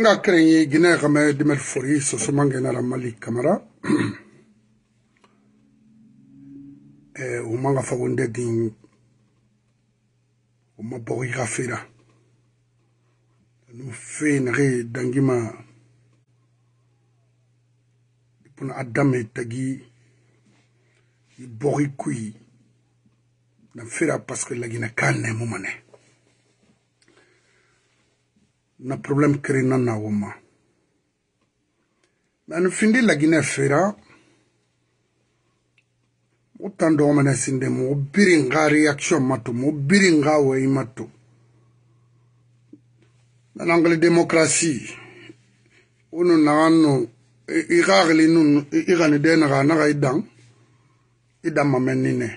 nga keren ye guinée xame dimel fori sosomangenara mali camara umanga eh, fagunde din uma bogi xa fira nu fenaxe dangima puna adame tagi i e bogi kui na fira parce que lagina ka nemumane na problème kerena na woma mani findi lagine fera mo tan dogo mene sinde mo biri nga réaction ma to mo biri nga weyi e, e, e ma to nanangele démocratie wonu nagan no i ka agili nu i gani de naga naga i dan i dan mamɛ ninɛ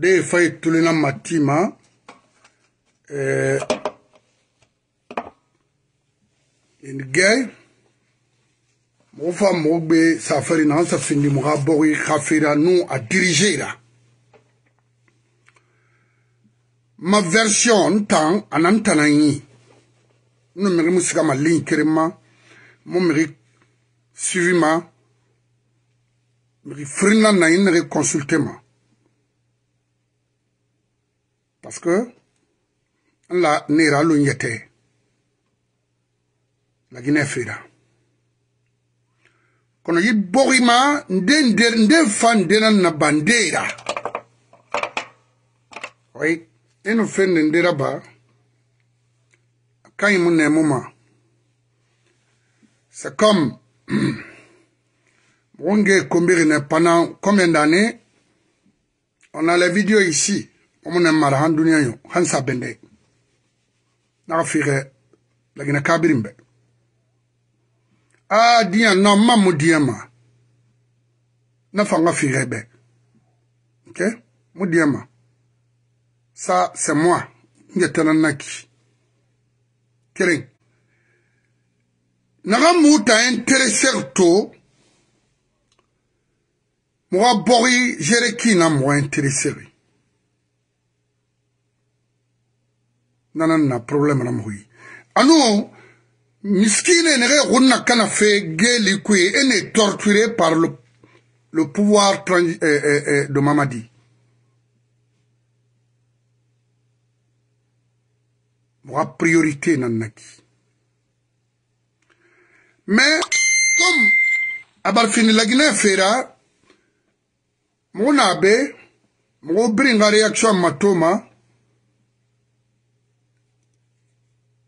de fa i tulina matima eh, gɛn mɔgɔ fa mɔgɔ bɛ safɛri na an safindimuga bɔgi kafira nu a dirizera ma version n tan a na n tana yi n nu migi mu siga ma liɲi keren ma mu migi suivi ma migi firina na yi n nege consulte ma parce que n la ne yɛrɛ alo n yɛtɛ la guinée frida kono yi bogima nden nden fa ndenan na ba ndeera oyi eno fende ndera ba kaŋ mu nemo ma c'est comme wonge kombirine pendant combien d'années on a les vidéos ici omune mara han duniya yo han sabende naka fire lagina kabirin be a ah, dia na mamu diema na fanga firebe ok mu diema ça c'est moi ngetana naki kelen naga mu ta intéresseur to moga bogi gere kina moga intéresseur nana na problème na mogi ano miskine nege gunna kana fe geli kuye ene torturé par le, le pouvoir euh, euh, de Mamadi moga priorité nan naki mais comme abar fini lagina fera mogo na be mogo biri nga réaction ma toma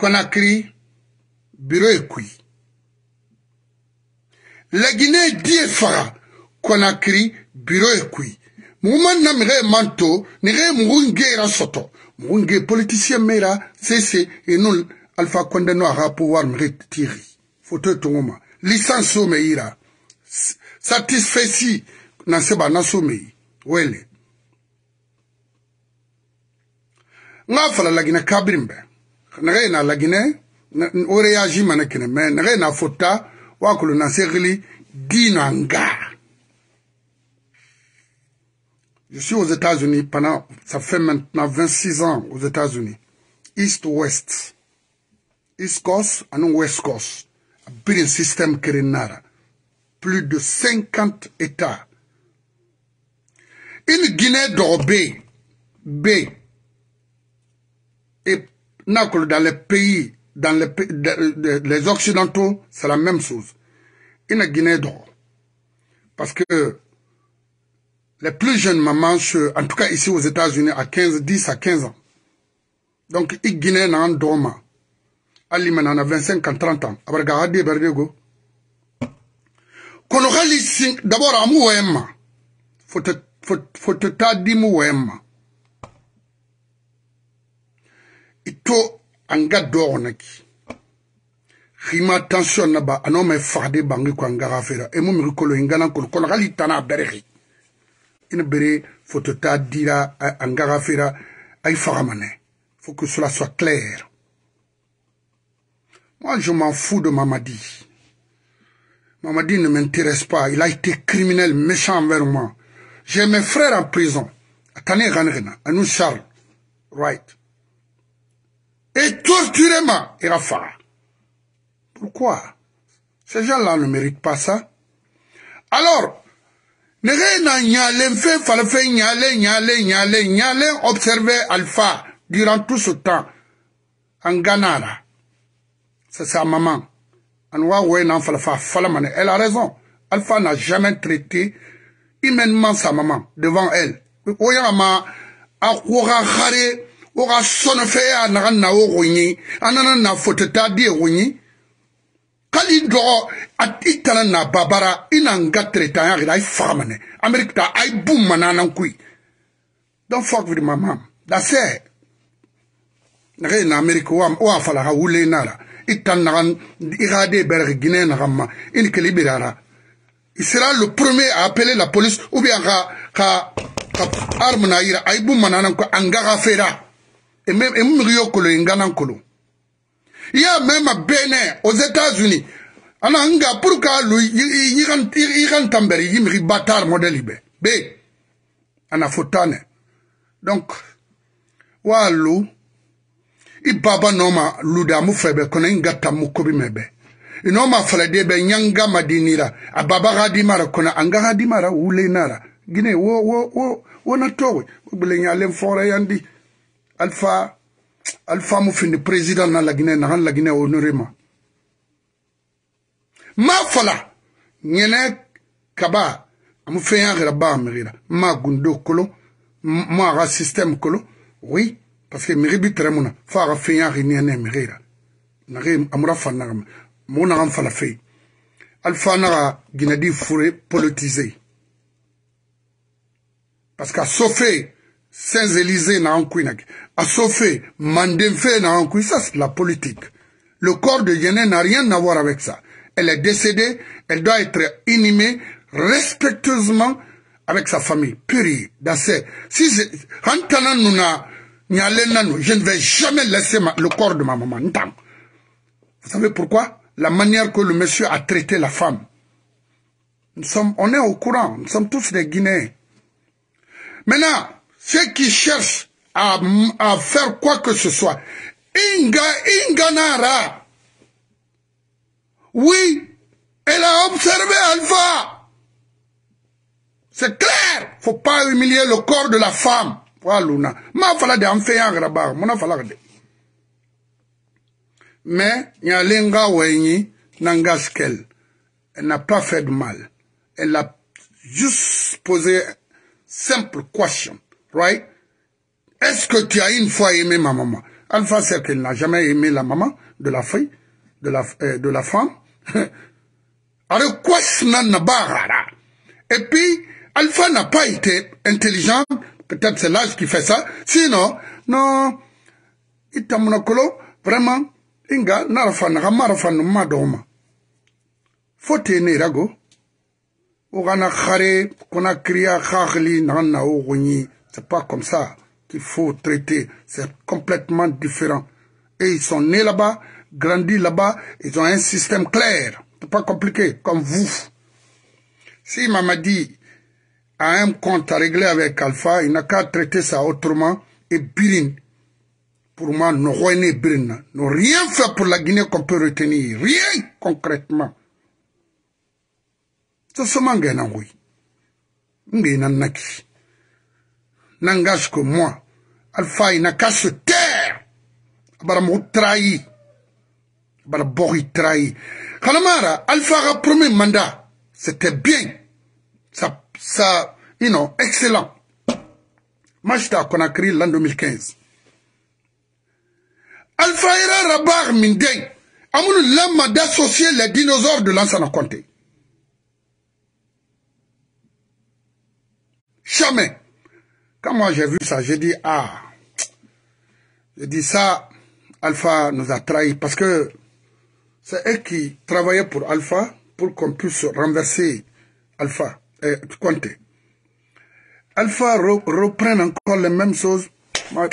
Conakry, biro ekui. La Guinée diefara, Conakry, biro ekui. Mouman nam re e manto, ne re mourunge ra soto. Mourunge politicien mera, cese, et non alpha konde no ara pouvoir me retirer. Foto tongoma. Licence o meira. Satisfaisi, na seba na so mei. Wele. Nga fala lagina kabrimbe. Je suis aux États-Unis pendant, ça fait maintenant 26 ans aux États-Unis. East-West. East Coast and West Coast. un système Kerenara. Plus de 50 États. Une Guinée d'Orbé, B dans les pays, dans les, de, les Occidentaux, c'est la même chose. Une Guinée d'or. Parce que les plus jeunes mamans, en tout cas ici aux États-Unis, à 15, 10 à 15 ans. Donc, ils Guinée n'en dorment. Ali maintenant a 25 ans, 30 ans. Après, regardez, Berdego. Quand d'abord, à faut te, faut, faut te tadimu ito anga dornaki rima tension na ba anome farde bangi kwa nga gafera e mu kolo ingana kolo kolo gali tana beregi ina bere foto ta dira anga gafera ay faramane faut que cela soit clair moi je m'en fous de Mamadi Mamadi ne m'intéresse pas il a été criminel méchant envers moi j'ai mes frères en prison Atane Ganrena, nous, Charles, Right et torturement, et Rapha. Pourquoi Ces gens-là ne méritent pas ça. Alors, ne na observer alpha durant tout ce temps en Ghana C'est sa maman. Elle a raison. Alpha n'a jamais traité humainement sa maman devant elle. Oyama o ka sɔnnifɛn y'a naga na o ko na fotota di ye ko kali dɔgɔ a i tana na babara i na n ka teretanya kɛra a ye faga amerika ta a ye bu mana don't fuck with my mom that's it na amerika wa wa fala wule na la i tan na i ka ma il sera le premier à appeler la police ou bien ka ka ka arme na yira a ko fera emimigi yokolo ingana nkolo iya mema bene aux états-unis ana nga pour ka lu ikan tambere yimigi batar modèle be be ana fotane donc wa lu i baba noma luda mu febe kono inga tamu kobi mebe inoma falade be nyanga madinira ababa gadimara kono anga gadimara ule nara gine wo wo wo wo na towe bule nyale mfora yandi alpha alpha Moufine findi président na Guinée, nagan la Guinée honoré. ma fala Nyene, kaba amu la barre, ba ma gundo kolo ma ga système kolo oui parce que miri bi tere fara fa ga feya ga amura fala fe alpha na gina di politiser parce que a Saint-Élysée na à Assofé, Mandemfe na ça c'est la politique. Le corps de Yené n'a rien à voir avec ça. Elle est décédée, elle doit être inhumée respectueusement avec sa famille. Puri, d'assez. Si je ne vais jamais laisser le corps de ma maman. Vous savez pourquoi La manière que le monsieur a traité la femme. Nous sommes, on est au courant, nous sommes tous des Guinéens. Maintenant, ceux qui cherchent à, faire quoi que ce soit, Inga, Inganara, oui, elle a observé Alpha. C'est clair, faut pas humilier le corps de la femme. voilà. ma fala de amfeyan grabar, a de. Mais elle n'a pas fait de mal. Elle a juste posé simple question right? Est-ce que tu as une fois aimé ma maman Alpha qu'elle n'a jamais aimé la maman de la fille, de la, euh, de la femme. Alors quoi? Et puis, Alpha n'a pas été intelligent, peut-être c'est l'âge qui fait ça, sinon, non, il t'a vraiment, inga, de ramarafan, madoma. Faut t'aimer, rago. Ogana khare, konakriya, n'a nana, ogonyi. C'est pas comme ça qu'il faut traiter. C'est complètement différent. Et ils sont nés là-bas, grandis là-bas, ils ont un système clair. C'est pas compliqué, comme vous. Si Mamadi a un compte à régler avec Alpha, il n'a qu'à traiter ça autrement. Et Birin, pour moi, nos et Birin n'ont rien fait pour la Guinée qu'on peut retenir. Rien concrètement. C'est seulement un oui n'engage que moi. Alpha, il n'a qu'à se taire. m'a trahi. a trahi. Kalamara, Alpha a premier mandat. C'était bien. Ça, ça, you know, excellent. Majda, qu'on a créé l'an 2015. Alpha ira rabar mindeng. Amoul a d'associer les dinosaures de l'ancien Conté. Jamais. Quand moi j'ai vu ça, j'ai dit, ah, j'ai dit ça, Alpha nous a trahis parce que c'est eux qui travaillaient pour Alpha pour qu'on puisse renverser Alpha, et compter. Alpha reprend reprenne encore les mêmes choses.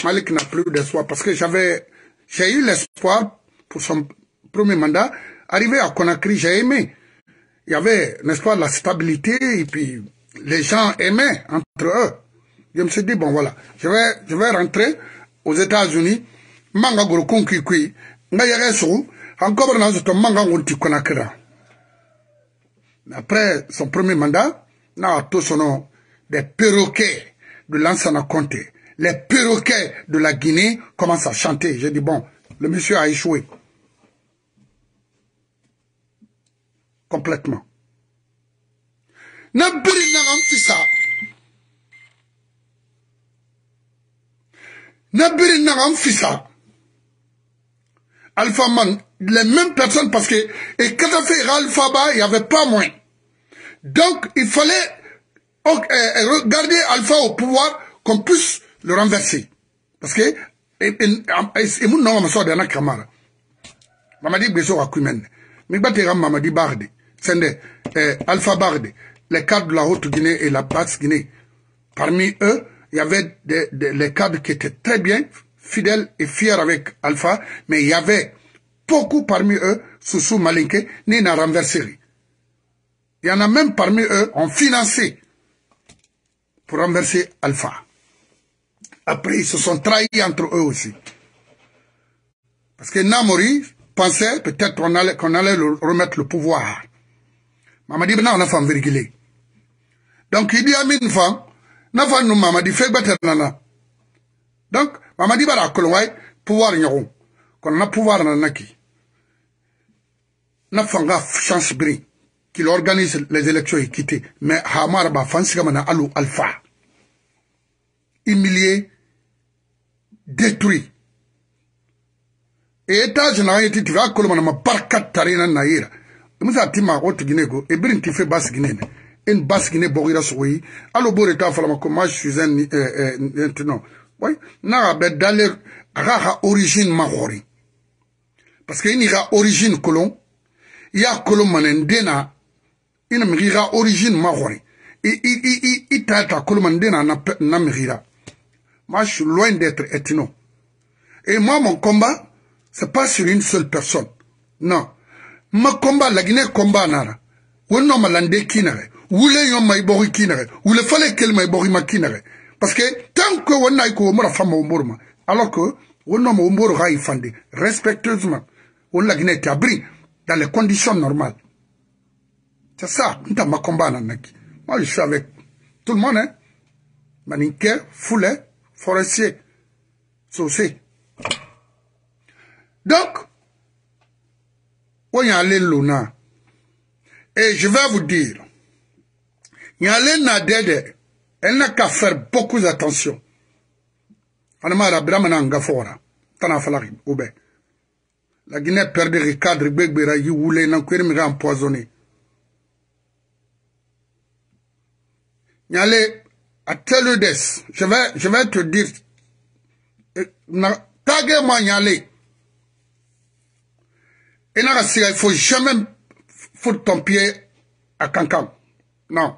Malik n'a plus d'espoir parce que j'avais, j'ai eu l'espoir pour son premier mandat. Arrivé à Conakry, j'ai aimé. Il y avait, n'est-ce pas, la stabilité et puis les gens aimaient entre eux. Je me suis dit, bon voilà, je vais, je vais rentrer aux États-Unis. Après son premier mandat, na tous son nom des perroquets de l'ancien Comté. Les perroquets de la Guinée commencent à chanter. J'ai dit, bon, le monsieur a échoué. Complètement. Ne pas n'en fissa. Alpha Man, les mêmes personnes, parce que, et quand on fait Alpha Ba, il n'y avait pas moins. Donc, il fallait euh, garder Alpha au pouvoir qu'on puisse le renverser. Parce que, et mon nom, ça, d'un camara. Mamadi Besso à Kumen. Mais Batéram Mamadi Barde. Sende, euh, Alpha Barde. Les cadres de la Haute-Guinée et la Basse-Guinée. Parmi eux, il y avait des, les cadres qui étaient très bien, fidèles et fiers avec Alpha, mais il y avait beaucoup parmi eux, Soussou Malinke, n'a renversé. Il y en a même parmi eux ont financé pour renverser Alpha. Après, ils se sont trahis entre eux aussi. Parce que Namori pensait peut-être qu'on allait, remettre le pouvoir. dit, non, on a fait un virgulé. Donc, il y a une femme, n'a fa nu mama di bɛɛ donc mamadi di la kolon pouvoir ɲɔgɔn kon na pouvoir na ki na fanga chance biri qui organise les élections et quitter mais Hamar ba kama mana alu alpha humilié détruit e ta jina ye ti na kolon ma tarina na musa ti e biri ti fɛ une basse qui n'est pas oui alors bon état falama je suis un non euh, euh, oui n'a pas ben, d'aller à origine mahori parce qu'il n'y a origine colon il y a colon manendena il n'y a origine mahori et il t'a, a colon manendena n'a pas moi je suis loin d'être ethno et moi mon combat c'est pas sur une seule personne non Mon combat la Guinée combat nara ou non malande qui n'a, wule yon maibori kinere wule fale kel maibori makinere parce que tant que on a la femme fama omorma alors que on nomme omoro ga respectueusement on la guinée abri dans les conditions normales c'est ça nta ma combat, naki moi je suis avec tout le monde hein maninke foule forestier saucé donc on y a Luna et je vais vous dire Nyale na dede. Elle n'a qu'à faire beaucoup d'attention. Anama rabirama na ngafora. Tana falaki. Oube. La Guinée perdait le cadre. Begbera yi wule na kweri miga empoisonné. Nyale, à tel des. Je vais, je vais te dire. Eh, tague-moi Nyale. Et il faut jamais foutre ton pied à Cancan. Non.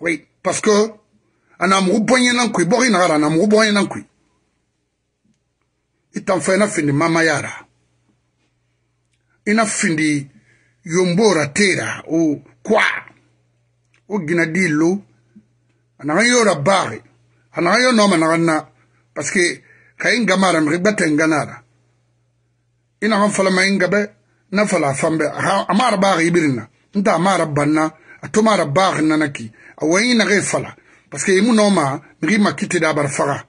Oui, parce que anamugu bonye na nkui bori nagara anamugu bonye na nkui itamfa ina findi mama yara ina findi yombora tera o kwa o on a anaga yora bari anaga yo noma naga na parce que kayin a un gbata nganara ina han fala mai ngabe na fala fambe amara bari ibirna nta amara banna atomara bari nanaki awayi nage fala paske imu noma miri makite da bar faga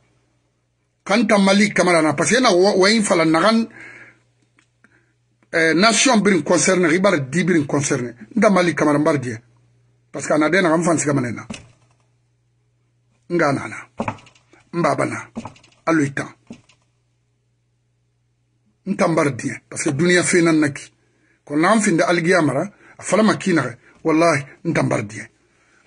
kanta malik kamarana paske na wayi fala nagan eh, nation birin concerne ribar di birin concerne nda malik kamara mbar die paske ana de nagan fansi kamanena nga nana mbabana alo itan nta mbar die paske duniya fenan naki kono nagan finde algiya mara a falama kinaxe wallahi nta mbar die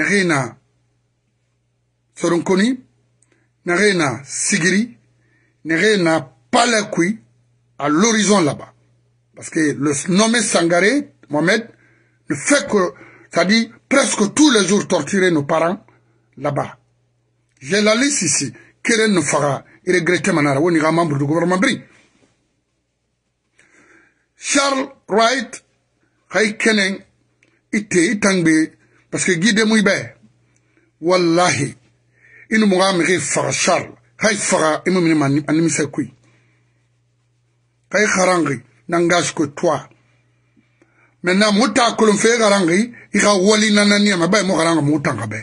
a soronkoni naxeena sigiri naxeena palakui à l'horizon là-bas parce que le nommé Sangaré Mohamed ne fait que ça dit presque tous les jours torturer nos parents là-bas j'ai la liste ici qu'elle ne fera il regrette manara on ira membre du gouvernement bri Charles Wright Hay Kenen ite itangbe paske gide muy bɛ wallahi i ni mɔgɔ a mege faga charle hay faga i mu minima a nimisa koyi kai harangi nangas ko twa mena muta kolon fe harangi i ka wali nanani ma bɛ mo haranga muta ka bɛ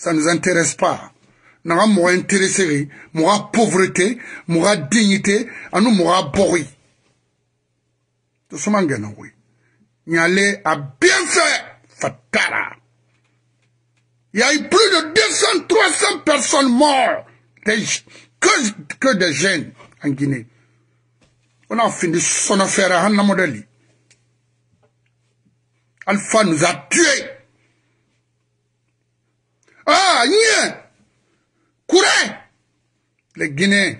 ça nous intéresse pas nanga mɔgɔ intéressé mɔgɔ pauvreté mɔgɔ dignité anu mɔgɔ bɔgɔi to suma ngɛnɛ koyi ɲale a bien fait Fatara. Il y a eu plus de 200, 300 personnes mortes que, que, des jeunes en Guinée. On a fini son affaire à Hanna Modeli. Alpha nous a tués. Ah, rien, courez, les Guinéens,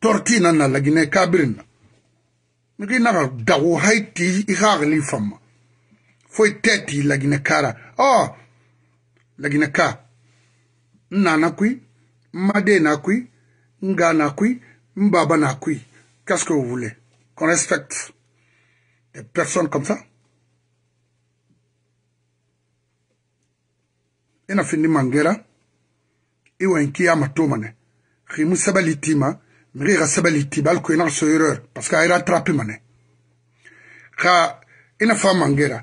tortines, la Guinée Kabrine. Mais qui n'a pas Haïti, il a foi teti ti la oh Oh La nana na na kui nga na kui na qu'est-ce que vous voulez qu'on respecte des personnes comme ça ina e mangera iwa e enki matomane khimu sabali tima mri ga sabali tibal ko ina parce que a rattrapé mané kha ina e fa mangera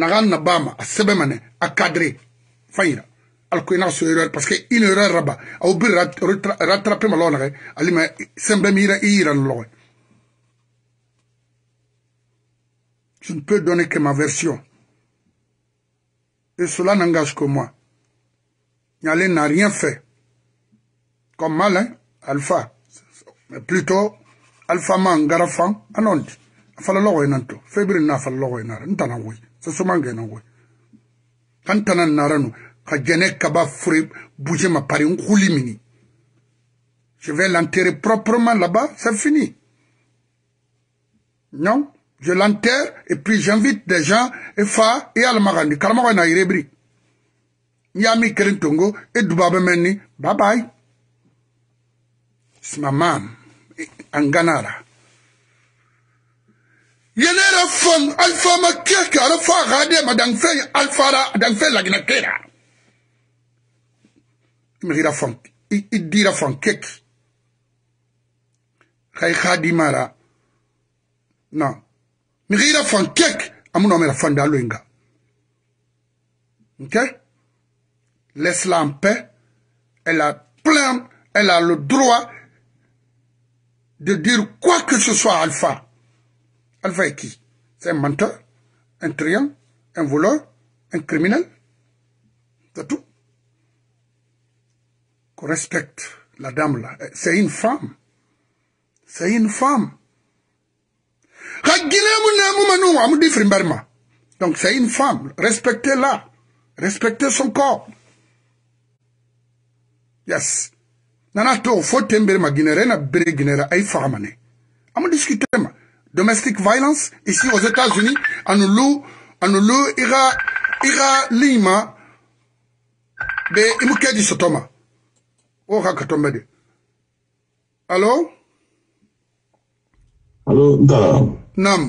nagan na bama a sɛbɛmane a cadré fayira alko ina so erreur parce que une erreur raba au bir rattraper ma ali ma sembe mira ira loe je ne peux donner que ma version et cela n'engage que moi Nyalé n'a rien fait comme malin alpha mais plutôt alpha man garafan anonde afala logo enanto febri na afala logo enara ntana woy sosoma nangu. Kanta na narano kajene kaba fure bouger ma pari nkulimini je vais l'enterrer proprement là-bas c'est fini non je l'enterre et puis j'invite des gens et fa et almagandi karamago na irebri yami kerentongo et dubabe menni bye bye it's my mom anganara yele yɛrɛ fam alifama keke ala fa alpha ma dangfɛn alifara la lagina kera mihira fam i dira fam keke kai hadi mara na à mon keke amuna mera fanda loinga ok laisse-la en paix elle a plein elle a le droit de dire quoi que ce soit alpha Alpha est qui C'est un menteur, un triant, un voleur, un criminel. C'est tout. Qu'on respecte la dame là. Eh, c'est une femme. C'est une femme. Donc c'est une femme. Respectez-la. Respectez son corps. Yes. Nana to fo tembere ma na bere ginere ay famane. Am discuter ma domestic violence ici aux États-Unis, anulu anulu ira ira lima be que sotoma. Oh hakatombede. Allô? Allô, Ndala. Nam.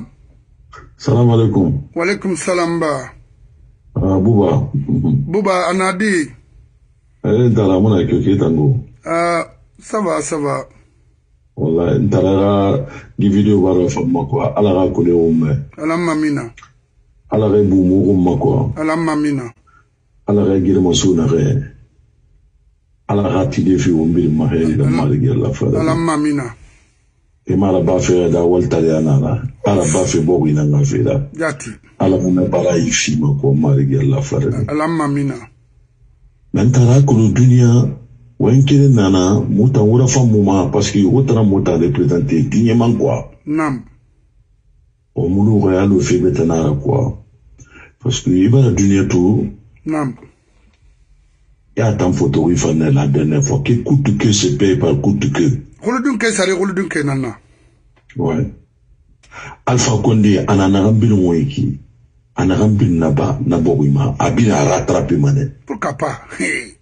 Salam alaikum. Wa alaikum salam ba. Ah, Buba. Buba, Anadi. Eh, Ndala, muna kyo temps. Ah, ça va, ça va. wala n taara di b'a dɔ faamu ala ka ko ne ala ma min e na ala ka bu mugu ma ala ma min ala ka girimaso na kɛ ala ka tide fi o mbiri ma kɛ yira la ala ma e mala b'a fɛ da wali taliya ala b'a fɛ bɔ ina ka fɛ yati ala mo me bala ifi ma kuwa mali la ala ma min n kolo o n kelen nana mutan wurafa mu ma paske o tara mutan représente dignement quoi nam o mulu ka yalo fe be tanara quoi paske i bara duniɲa to nam ya tan fotogi fane la dernière fois ke kutu ke se paye par kutu ke holudun ke sare holudun ke nanna ouais alpha konde ana nagan binu ŋo yiki a nagan binu naba nabogoima a bina rattrape ma dɛ pourquoi pas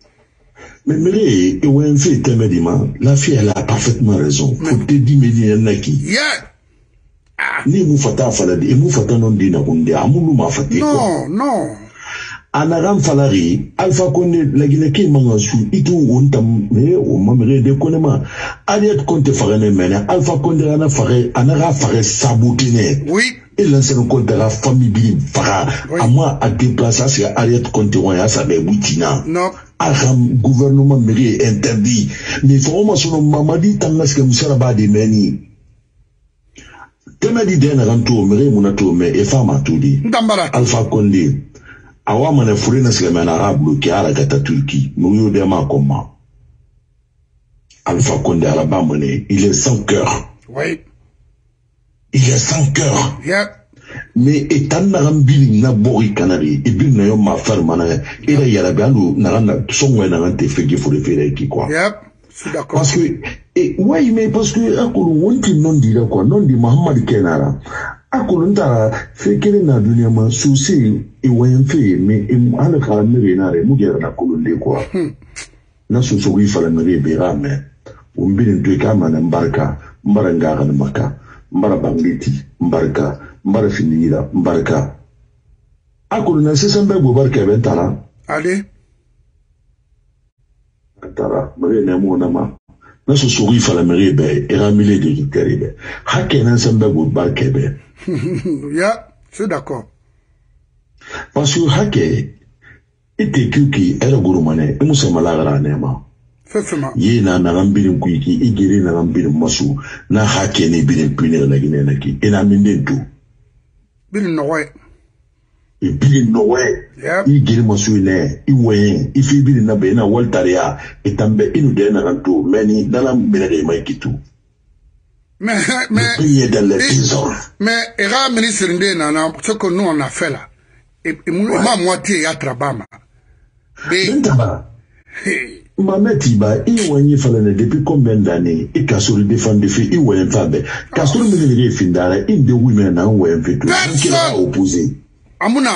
Mè mè lè e, e wè m fè etè mè di man, la fè elè a parfaitman rezon. Mè. Fòm te di mè di elè nè ki. Ya. A. Ah! Nè mou fata a falade, e mou fata non di nan konde, a moun nou m a fati. Non, non. An a ram falari, alfa konde, lè gine ki man an sou, iti ou ou n tan mè, ou mè mè lè de kone man. Alè konde fare nen menè, alfa konde an a fare, an a rare fare sa mou kene. Oui. E lansè nou konde la fami bi fara, a mwa ak di plasa se alè konde wè a sa mè bouti nan. Non. A chan gouvernouman mire intervi, ni fè ouman sou nou mamadi tan naske mousè la ba di meni. Temè di dene ran tou mire mou nan tou mè, e fa ma tou di. Ndambara. Alfa konde, awa mene fure naske men arable ki ala gata Turki, mou yon dema koma. Alfa konde ala ba mene, ilè san kèr. Wey. Ilè san kèr. Yep. ni etan na gan bini na bogi kanari i e bini na yo ma fari mana ira e yarabi andu na gan na songwe na gan te feke fure fere ki quoi yep parce que et ouais mais parce que akulu wonti non dira quoi non di muhammad kenara akulu ntara fekere na dunia ma susi e wayan fe me e ala ka mere na re mugera hmm. na kulu le quoi na susu wi fala mere be ra me umbini ntwe kama na mbarka mbara ngara na maka mbara bangiti mbarka mbarifinyira mbarika a kwuru na sise mbegbe e barika ebe ntara adị e ntara mere na-eme ụnama n'asụsụ ugwu ifara mere ibe ịra e mmiri eji jitere ibe ha ke na nse mbegbe barika ebe ya sidakọ pasu ha ke itekiuki eraguru mane imusamalagara nema ye na naga mbirin kuiki igere naga mbirin masu na ha ke ne birin pinere na gine na ki ina min den tu biri nnɔwɛ. ibiri nɔwɛ i jeli ma su inɛ i wɛɲɛ i fi biri na bɛ ina wali tariya i tan bɛ inu dɛ nana to mɛ ni dala minɛ de ma i kitu. mɛ mɛ i ye dalɛ ti sɔrɔ. mɛ i ka minisiri den nana seko nɔ na fɛ la e, e i ma mɔ ten i y'a tara ba ma. bɛ n tara. Mamɛ Tiba i wanyi fana ne depuis combien d'années i ka sori défendre de fait i wɛn ta bɛɛ ka sori min nege fin dara i de wu mɛn na n wɛn fi to n kɛra ka opposé. amuna.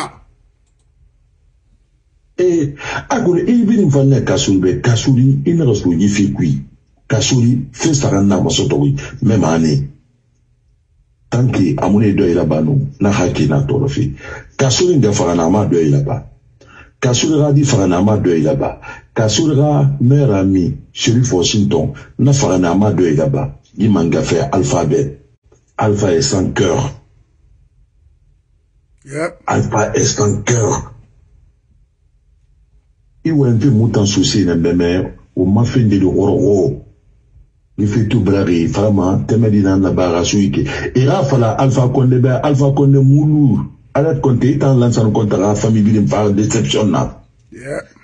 ee eh, a kɔni i bi nin fana ka sori bɛ ka sori i na ka sori yi fi kui ka sori fɛn sara n'a ma sɔtɔ ye mɛ maa ne. tant que amune dɔ yɛlɛ ban no n'a hakili n'a tɔɔrɔ fi ka sori in dafara na a ma dɔ yɛlɛ ban. kasore di faganama dɔ ye ka ban kasore ka mɛr ami sherif washington na faganama dɔ ye ka ban i man gafe alphabet alpha est sans cœur yep. alpha est sans cœur i wɛnfe mu tan sose na mɛmɛ o ma fɛn de de wɔrɔgɔ ifetu brari farama tɛmɛ di na na baara so yi kɛ i k'a fala alpha kɔnde bɛ alpha kɔnde mulu. Alad Conte tan Lansana Conte famille bi dem fara déception na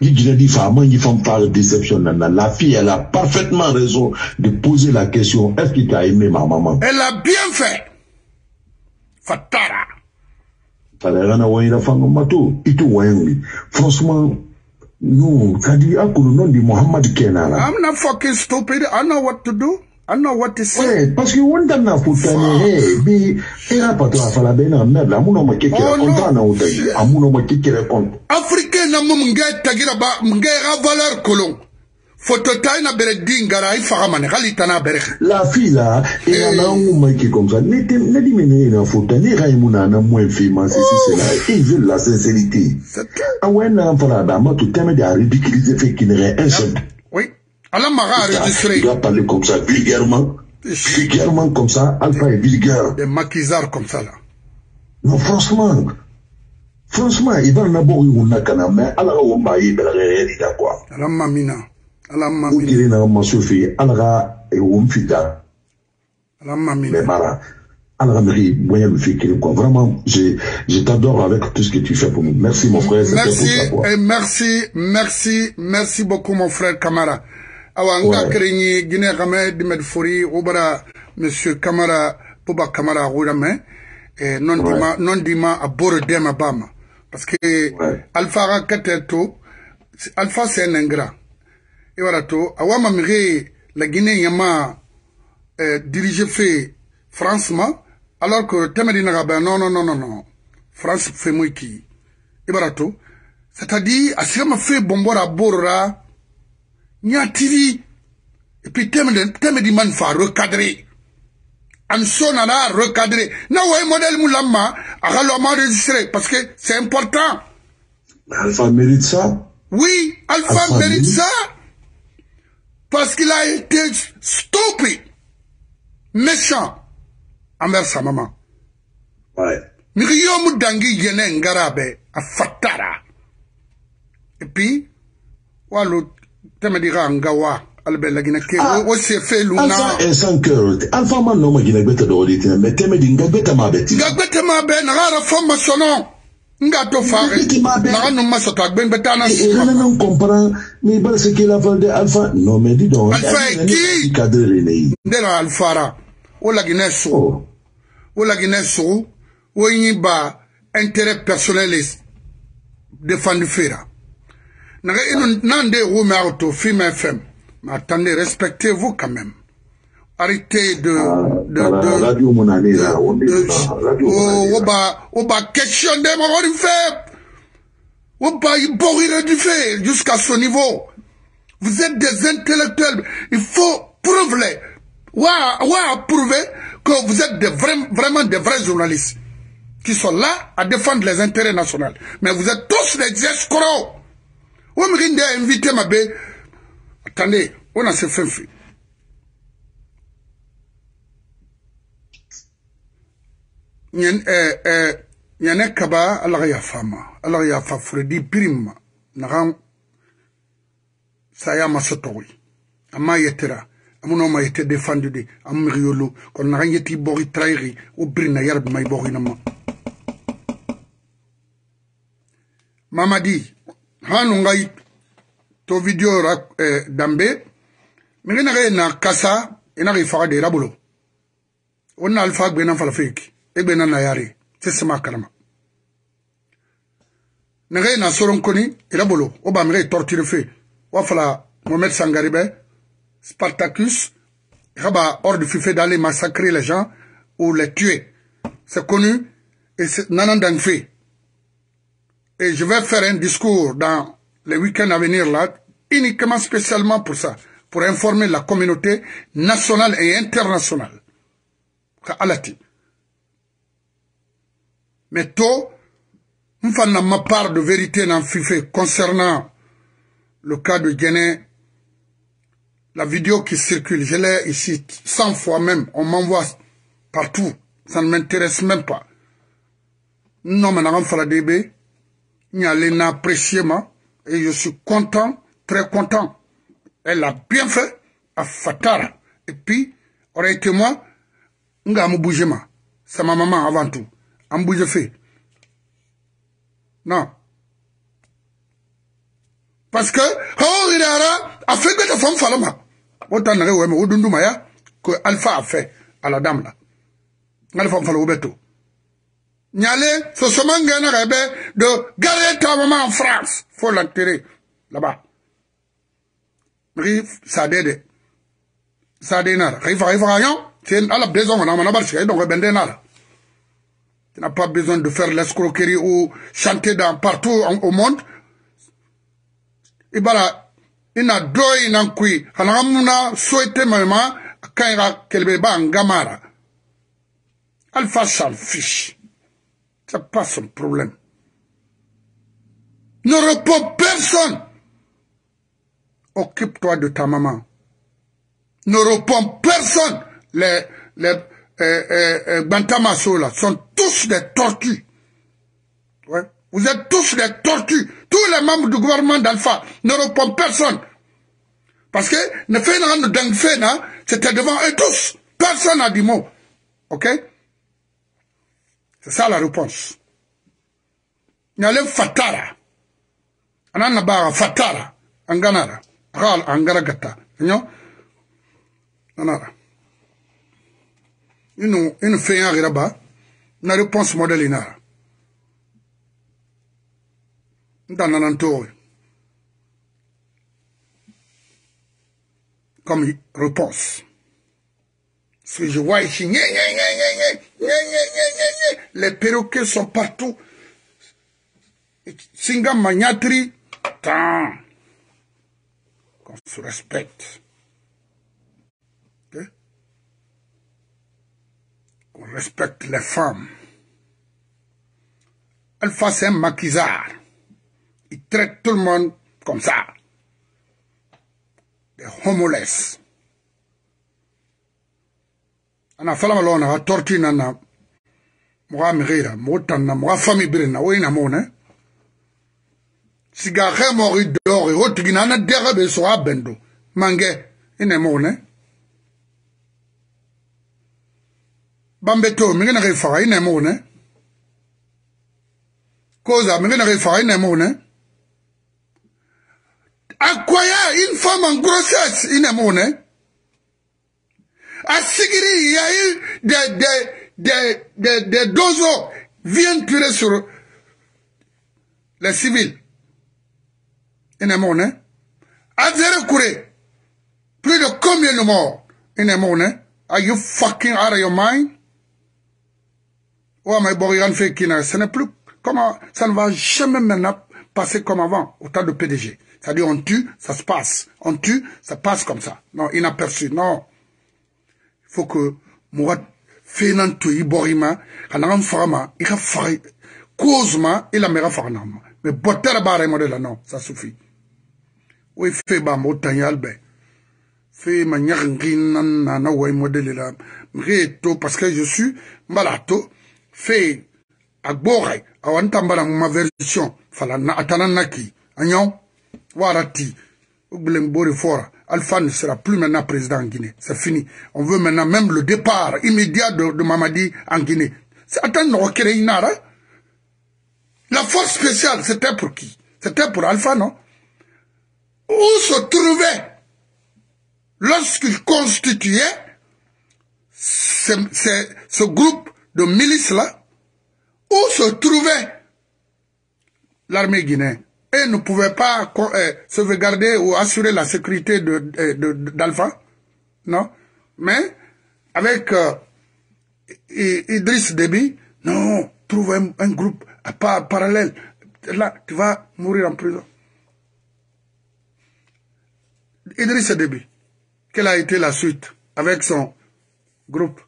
ñi dina di faa ma ñi fam fara déception na la fille elle a parfaitement raison de poser la question est-ce que tu as aimé ma maman elle a bien fait fatara talegana wayira fanga mato itu wayangi franchement no kadi akulu non di Muhammad kenara I'm not fucking stupid I know what to do ana wati se ouais, parce que woni ta bena kutane he bi i ka patron a fala bɛ i na mɛbila mun na ma kɛ kɛlɛ kɔnta a na o da a mun na ma kɛ kɛlɛ kɔnta africain na mun kɛ tagira ba mun kɛ ka valeur kolon fotota ina bere dingara ifagamane gali tana bere la fila ina eh. na nguma ki comme ça ne te ne dimene ina fota ne ga imuna na moins famous si c'est là oh. et je la sincérité awena fala da ma tu teme de ridiculiser fait qu'il n'est rien Allah m'a enregistré. Tu dois parler comme ça, vulgairement. Vulgairement comme ça, Alpha est vulgaire. Des maquisards comme ça, là. Non, franchement. Franchement, il va en avoir une nakana, mais Allah ou maï, il va rien quoi. Allah m'a mina. Allah m'a mina. Ou qu'il n'a pas souffert, Allah et ou m'fida. Allah m'a mina. Mais mara. Allah Marie, moyen me fait quoi. Vraiment, je, je t'adore avec tout ce que tu fais pour nous. Merci, mon frère. Merci, et merci, merci, merci beaucoup, mon frère Kamara awa n ka guinée gine Dimet dimed fori ubara monsieur kamara puba kamara gurame eh, non non dima aboro dema parce que alpha ga to alpha c'est un ingrat et voilà to awa mamire la guinée yama euh, dirigé fait france ma alors que temedi Rabin, non non non non france fait moi qui et voilà to c'est-à-dire on fait bombora borra ñatiri et puis temedi man fa recadrer an la recadrer na woye modèle mu a aga loma enregistré parce que c'est important alpha mérite ça oui alpha, mérite, ça parce qu'il a été stupide méchant envers sa maman ouais miriyomu dangi yene ngarabe afatara et puis walou temedira ngawa alebe lagina ke ah, o se fe luna e san cœur alpha man no magina gbeta do odi tena meteme di ngagbeta ma beti ngagbeta ma be na gara fo ma sono nga to fare na ga numa so ta gben beta eh, eh, na si na non comprend ni bar se qu'il a parlé alpha no me di don alpha ki eh, cadre ni ndera alpha ra o lagina so oh. o lagina so o yin ba intérêt personnel défendu fera Mais attendez, respectez-vous quand même. Arrêtez de... de, de, questionner mon fait. jusqu'à ce niveau. Vous êtes des intellectuels. Il faut prouver. prouver que vous êtes de vrais, vraiment des vrais journalistes qui sont là à défendre les intérêts nationaux. Mais vous êtes tous des escrocs me a invité bé. Attendez, on a ce fin fait. Euh, euh, Nyane kaba alaga ya fama. Alaga ya fa Freddy ma yetera. amuno ma yete defendu de amiri kon yeti bori trairi. O brina yarab may bori Mama Mamadi. ha nu ngai to video ra eh, dambe mi gena ga na kasa ena ga ifaga de rabulo onna alfa gbena fala feki e gbena na yare sesema karama na ga na soron koni rabulo o ba mi ga torture fe wa fala mohamed sangari be spartacus raba e hors de fife d'aller massacrer les gens ou les tuer c'est connu et c'est nanandang fait Et je vais faire un discours dans les week-ends à venir là, uniquement spécialement pour ça, pour informer la communauté nationale et internationale. Mais tôt, nous faisons ma part de vérité dans concernant le cas de Guinée. La vidéo qui circule, je l'ai ici 100 fois même, on m'envoie partout, ça ne m'intéresse même pas. Non, mais on va faire Nyalena précieusement et je suis content, très content. Elle a bien fait à Fatara. Et puis, aurait été moi, nga ma. C'est ma maman avant tout. Ambouge fait. Non. Parce que, oh, il a fait que ta femme falama. Autant que Alpha a fait à la dame là. Alpha bateau. Nialé, ce rebe de garder ta maman en France. faut l'enterrer là-bas. Rif, ça dédé. Ça dénara. Rif, rif, rayon. C'est à la besoin, on a mon donc ben dénara. Tu n'as pas besoin de faire l'escroquerie ou chanter dans partout au monde. Et voilà, il n'a deux, il n'a qu'ui. Alors, on a souhaité maman, quand il a quelqu'un en gamara. Alpha s'en fiche n'est pas son problème. Ne repose personne. Occupe-toi de ta maman. Ne réponds personne. Les, les euh, euh, là sont tous des tortues. Vous êtes tous des tortues. Tous les membres du gouvernement d'Alpha ne répondent personne. Parce que ne fait là. Hein, c'était devant eux tous. Personne n'a dit mot. OK C'est ça la réponse. ñale fatara ana na baga fatara anganara agal angara gata ño anara inu inu feya gira ba na réponse modèle inara nda nanan toori comme réponse Si je vois ici, les perroquets sont partout. Singa Magnatri, tant qu'on se respecte. Qu'on respecte les femmes. Elles c'est un maquisard. Il traite tout le monde comme ça. Des homolesses. ana falama lona ha torti na na muga migira mutan na muga fami birna wo ina mona siga khe mori dori hot ginana dega be so abendo mange ina mona bambe to mingena ge faga ina mona koza mingena ge faga ina mona acquire une femme en grossesse ina À Sigiri, il y a eu des, des, des, des, viennent tirer sur les civils. Il est mort, À hein? plus de combien de morts Il hein? Are you fucking out of your mind? Ouais, mais Borian fait ce n'est plus comment, ça ne va jamais maintenant passer comme avant, au temps de PDG. C'est-à-dire, on tue, ça se passe. On tue, ça passe comme ça. Non, inaperçu. Non. faut que mɔgɔ fɛnan to i bɔra i ma ka na ka faga ma i ka faga cause ma i lamɛn ka faga na ma mais bɔtɛrɛ b'a yɛrɛ ma de la non ça suffit o ye fɛn b'a ma o tanya hali bɛɛ fɛn ma ɲaga nki na na wa i mɔdɛli la nge to parce que je suis n b'a la to fɛn a gbɔɔra awɔ n ta n b'a la n ma version fala na a taara n na k'i a ɲɔn waara ti o gbɛlɛn b'o de fɔra. Alpha ne sera plus maintenant président en Guinée. C'est fini. On veut maintenant même le départ immédiat de, Mamadi en Guinée. C'est hein. La force spéciale, c'était pour qui C'était pour Alpha, non Où se trouvait lorsqu'il constituait ce, ce groupe de milices-là Où se trouvait l'armée guinéenne ne pouvait pas euh, sauvegarder ou assurer la sécurité d'Alpha, euh, de, d'Alpha, non Mais avec euh, Idriss Déby, non, trouve un, groupe à ah, pas parallèle. Là, tu vas mourir en prison. Idriss Déby, quelle a été la suite avec son groupe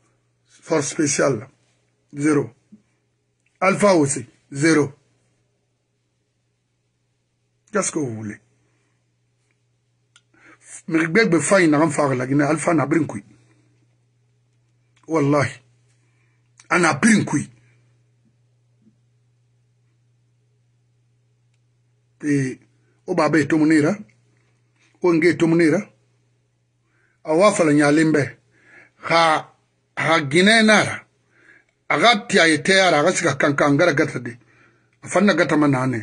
force spéciale Zéro. Alpha aussi, zéro. Qu'est-ce que vous voulez mirigbegbe fayi na nfa la gina alfa na brin kui wallahi ana brin kui e o baba etomunira o nge etomunira awafala nyalimbe ha ha gine nara aga tiya yete ara aga sika kanka ngara gata de afanna gata manane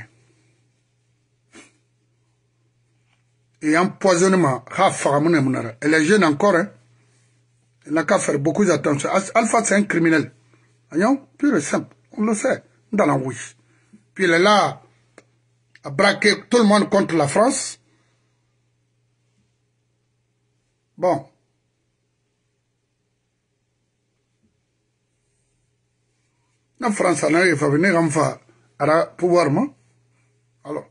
et empoisonnement. elle est jeune encore, hein, n'a qu'à faire beaucoup d'attention. Alpha, c'est un criminel. Pur et simple, on le sait, dans la Puis elle est là, à braquer tout le monde contre la France. Bon. La France, elle va venir à à pouvoir, moi. Alors.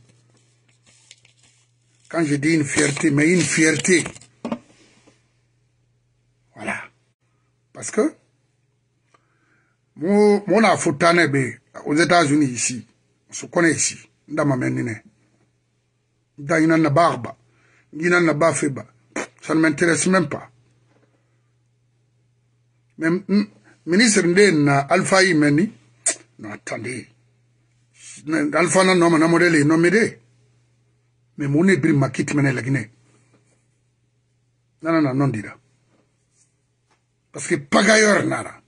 Quand je dis une fierté, mais une fierté. Voilà. Parce que mon suis ben, aux États-Unis ici, on se connaît ici, dans ma menine. Dans une dans une barbe, ça ne m'intéresse même pas. Mais hmm, ministre non Alpha Imeni, non attendez, Alpha n'a non n'a Non, nommé mais mune Non, non, non, Non non non non dira parce que pagayor nara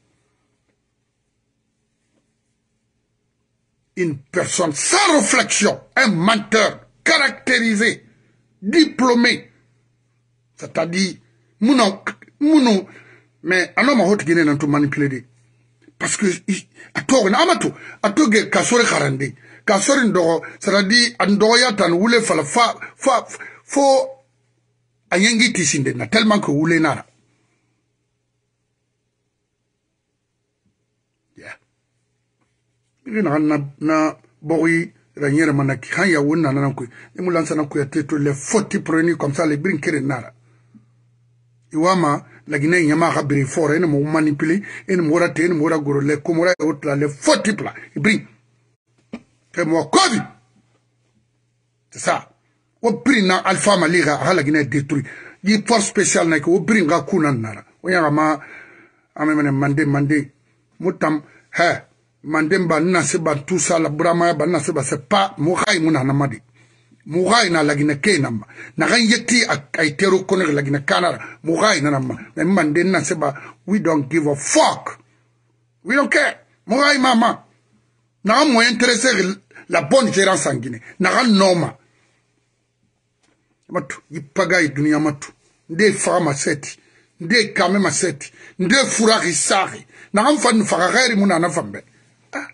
une personne sans réflexion un menteur caractérisé diplômé c'est-à-dire mouno. mais alors ma qui gine manipulé de parce que à un à ka sori n dɔgɔ c'est à dɔgɔya tan wule fala fa fa fo a ɲɛngi tisinde na tellement que wule nara yeah. na na na bogi ranyere mana ki hanya wonna nan ku ni mulansa na ku ya teto le 40 preni comme ça le brin kere nara iwama la lagina nyama habiri fore ni mo manipuler ni mo rate ene mo goro le ra e otla le 40 plan e brin mwokozi sasa wobiri na alpha malika ahalagina détruit ji force spéciale nake wobiri nga kuna nara wonyagama amemene mande mande mutam he mande ba nna se ba tusa la burama ba nna se ba se pa mugai muna na madi mugai na lagina kenam na gan yeti ay tero koner lagina kanara mugai na nam na mande nna se ba we don't give a fuck we don't care mugai mama na mo intéressé la bonne gérance en Guinée naga noma matu ipaga i dunia matu nde faga maseti nde kame maseti nde furaki saki naga nfani faga ghairi mu nana fambe ah.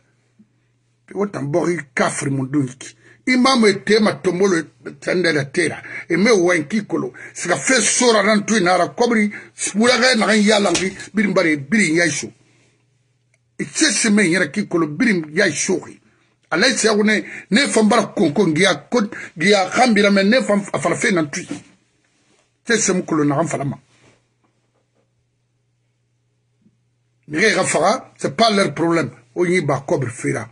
wo tambogi kafri mu dunki imamo etema tombolo e tandela tera eme wanki kolo sika fe sora nan tu nara kobri spulaga na kan yalangi birim bare birim yaisho itse e seme yera kikolo birim yaisho alai siyaku ne ne fan bara konko ngiya ngiya kambira me ne fan fala fe na tui te semu kolo na kan fala ma mige ka faga c'est pas leur problème o nyi ba kobre fira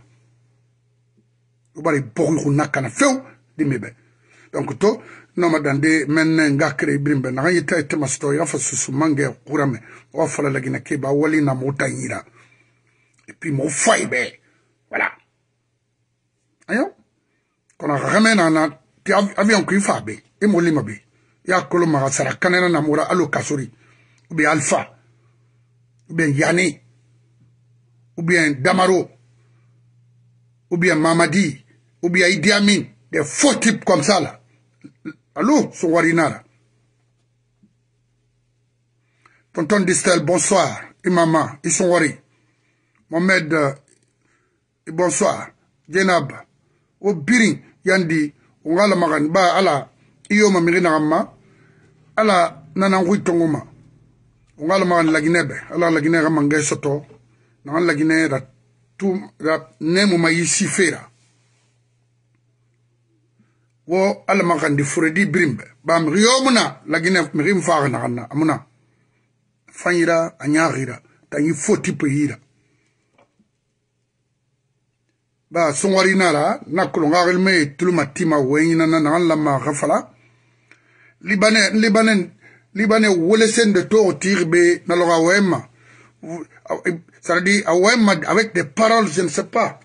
o bari bogu ku nakana few di mebe donc to noma dande menne nga kere ibrim be naga yita ite masto ya fa susu mange kurame wa fala lagina ke ba wali na mota yira et puis mo faibe voilà Quand on ramène, tu ti avion kui fa et e i ya kolo maxa sara kanena namura allo kasuri. ou bien alpha ou bien yani ou bien damaro ou bien mamadi ou bien idi amin des faux types comme ça là allo son warina là tonton distel bonsoir et maman ils sont wari mohamed et euh, bonsoir jenab wo birin yandi wonga ala magan ba ala iyoma miri naganma ala nananxui tongoma wonga ala magan lagine be ala lagine ga mange soto nagan lagine ra tu ra nemuma yi sifera wo ala magandi furedi birin be ba miri yomuna lagine miri nfaxa naxanna amuna fanyira a ɲaxira tanyi fo ti peyira ba songwari nara na kulonga me tuluma tima weyina na nangan lama Libanais, libane libane libane scènes de to tirbe na loga wema ça dit wema avec des paroles je ne sais pas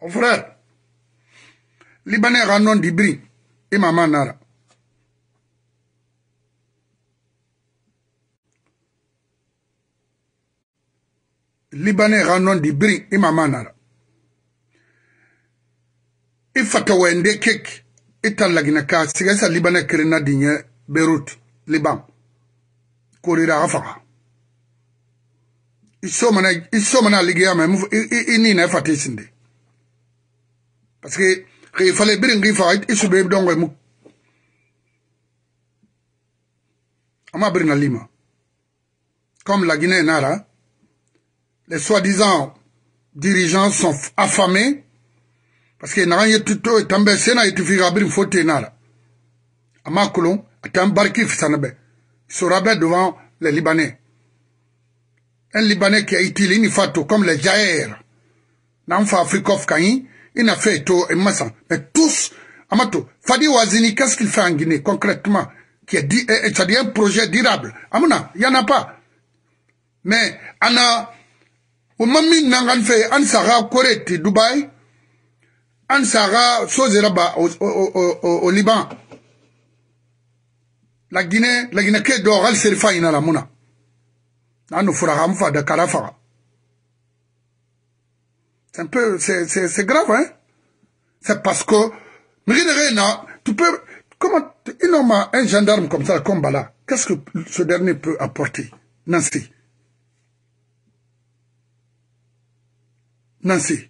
au frère libane ranon dibri et maman nara libane ranon dibri et maman nara wende kek ita lagina ka sigasa libana kirina dinye beirut liban korira afaka isomana isomana ligiya me ini na fati parce que il fallait birin gi fait isu be dongo mu ama brina lima comme la Guinée nara les soi-disant dirigeants sont affamés parce nous avons ye tuto tambe sena ye tufi abiri en train de se le barki fisanabe devant les libanais un libanais qui a été ni comme les jaer il a fait tout et mais tous amato fadi wazini qu'est-ce qu'il fait en Guinée concrètement qui dit cest à un projet durable amuna il n'y en a pas mais ana m'a nangan on an Correct Dubaï, Ansara, chose là-bas, au, au, au, au, Liban. La Guinée, la Guinée, qui est d'or, elle s'est la mouna. Nous ferons de C'est un peu, c'est c'est grave, hein. C'est parce que, mais tu peux, comment, a un gendarme comme ça, comme Bala, qu'est-ce que ce dernier peut apporter Nancy. Nancy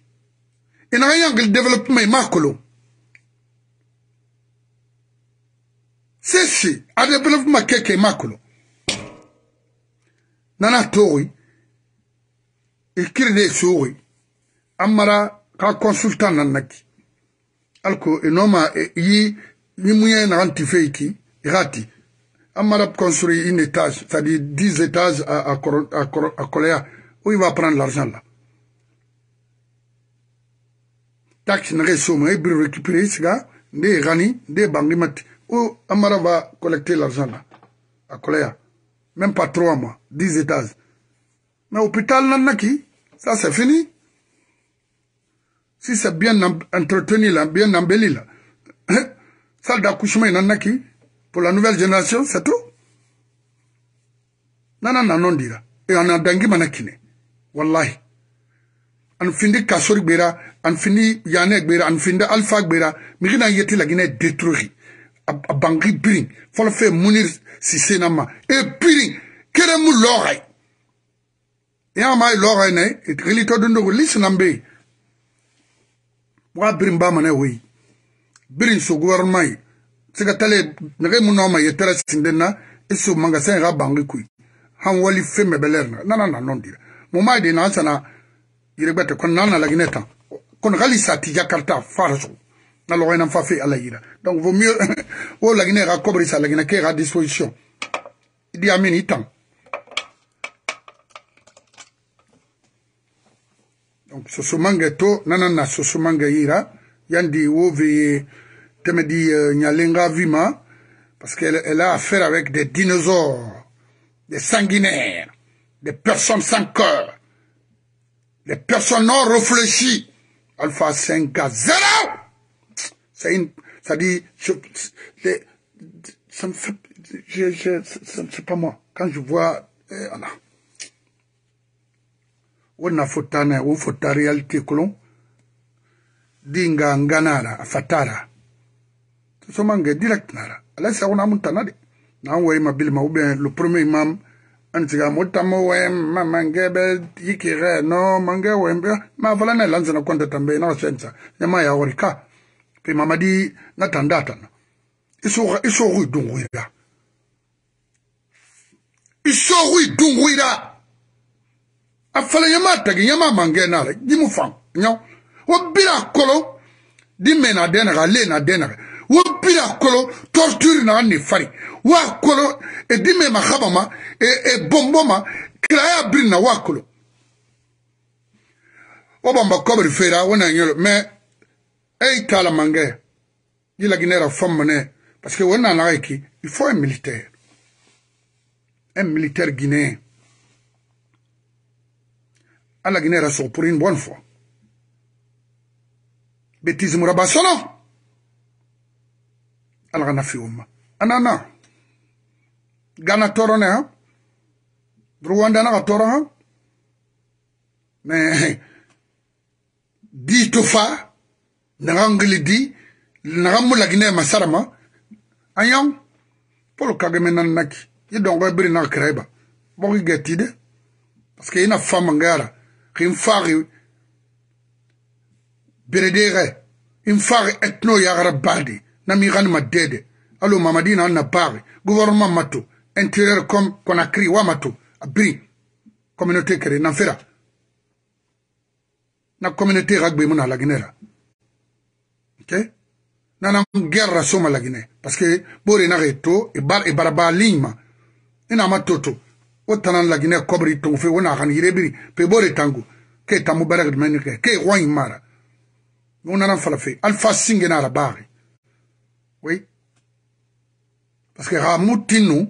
ina yangle développement makolo sisi a développement keke makolo nana tori ikiri e de sori amara ka consultant nan naki alko inoma e e yi ni muye na anti fake irati amara construire une étage c'est-à-dire 10 étages à à à, à, à, à, à, à, à, il va prendre l'argent là taxe na pas soma et récupérer ce gars des rani des bangimat où Amara va collecter l'argent là à Koléa même pas trois mois dix étages mais hôpital qui ça c'est fini si c'est bien entretenu là bien embelli là hein, salle d'accouchement qui pour la nouvelle génération c'est tout nana non dira et on a dangi manakine wallahi an finde kasori gbera an finde yane gbera an finde alpha gbera migi na yeti lagine détruire a bangi birin fɔlɔ fɛ munir sise na ma e birin kere mu lɔgai ya e ma e lɔgai na gili e to dundo ko lisi na mbe wa birin ba mana wei birin so gouvernement yi se ka tale nege mu nɔma ye tara sinden na e so magasin ka bangi kui han wali fɛn mɛ bɛ lɛr na nana na nɔn dira mo ma de na sana yiregbete kon na na lagine tan kon hali sati jakarta fara alors na logoynan fait à ala yira donc vaut mieux wo la xa kobri sa lagine ke xa disposition Il y a tan donc ce to nana na ce yira yandi wo veye temedi euh, nyalenga vima parce qu'elle elle a affaire avec des dinosaures des sanguinaires des personnes sans cœur. Les personnes non réfléchi Alpha 5 à 0. C'est une, ça dit, je, ça me fait, je, je, c'est pas moi. Quand je vois, eh, voilà. On a fotana, on fota réalité colon. Dinga nganara, fatara. Tout ce direct nara. alors c'est on a montanade. Non, ouais, ma bille, ma ou bien le premier imam, andidzika mutamo wema mangebe yikire no mange wembe mavala ne lanzana konda tambe na wasenza nyama ya orika pe mamadi na tandata no isoga isoga idungwira isoga idungwira afala nyama tagi nyama mange na la dimu fam nyaw wo bila kolo dimena denara lena denara wo bila kolo torture na ne fari wa kolo edime mahaba ma ebombo ma e, e kiraya biri na wa kolo o bamba kobri fera wona nyolo me ei kala mange yila ginera famone parce que wona na reki il faut un militaire un militaire guinéen à la Guinée rassure pour une bonne fois. Bêtise Mourabasolo. Alors, on a fait Anana. gana tɔɔrɔ na ha rwanda na ka tɔɔrɔ ha mɛ di to fa naga ngili di naga mulaginɛ ma sarama an yaŋ pol kagame nan naki i dɔngɔ biri naga kirai ba bɔki gɛ ti de parce que ina fa mangara kin fagi beredege in fagi etno yagara badi na mi gani ma dede alo mamadina an na pagi gouvernement mato intérieur comme Conakry, Wamato, Abri, communauté kere nan fera. Na communauté ragbe muna la Guinée Ok? Na na guerre soma la Guinée. Parce que bore na reto, e bar e baraba lima. Ina matoto. Otanan la Guinée kobri tonfe, wana kan yirebiri. Pe bore tangu. Ke tamu barak menike, ke roi mara. Ona nan fala fe. Alpha singe na la barre. Oui? Parce que ramutinu,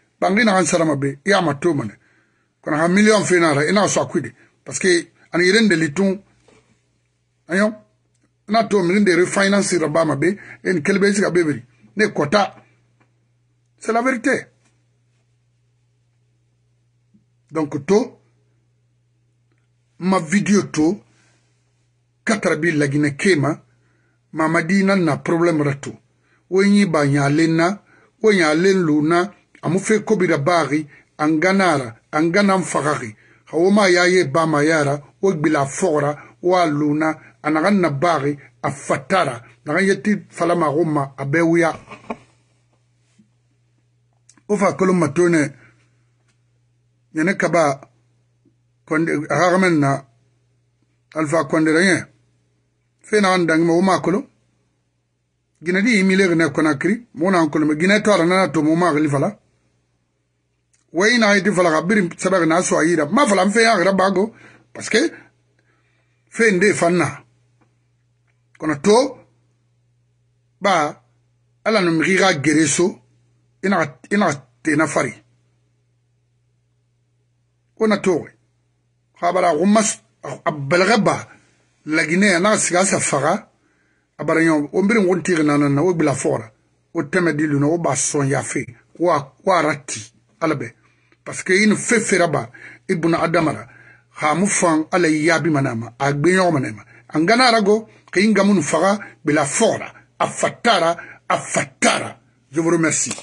bangi na hansarama be ya matomane kana ha million fe nara ina so akwide parce que an yiren de litun ayo na to min de refinance raba mabe en kelbe sika beberi ne kota c'est la vérité donc to ma video to katara bi lagine kema ma madina na problem rato wo nyi ba nyalen na wo nyalen lu na amufe kobira bari anganara anganan fagari hawoma yaye bama yara wo gbila fogra wo a luna a nagan na bari a fatara nagan yeti falamago ma a bɛɛ wuya wo fa kolon matone ɲene kaba hagamen na alfa kondereɲɛ fe nagan dangima wo ma kolon gine di yimilegi ne konakiri mogo nan kolome gine to ara nana tomo ma gili fala wayna iti falaga birim sabag na so ayira ma falam fe ya gra bago parce que fe nde fanna kono to ba ala no mi ga gereso ina e ina e tena fari kona to khabara gumas abalgaba lagine na siga safaga abara yon ombirin wonti na na na obila fora o temedi luno o bason ya fe wa wa rati alabe parce que ina feferaba ibn adamara hamu fan ala yabi manama agbeyo manama angana go kainga mun faga bila fora afatara afatara je vous remercie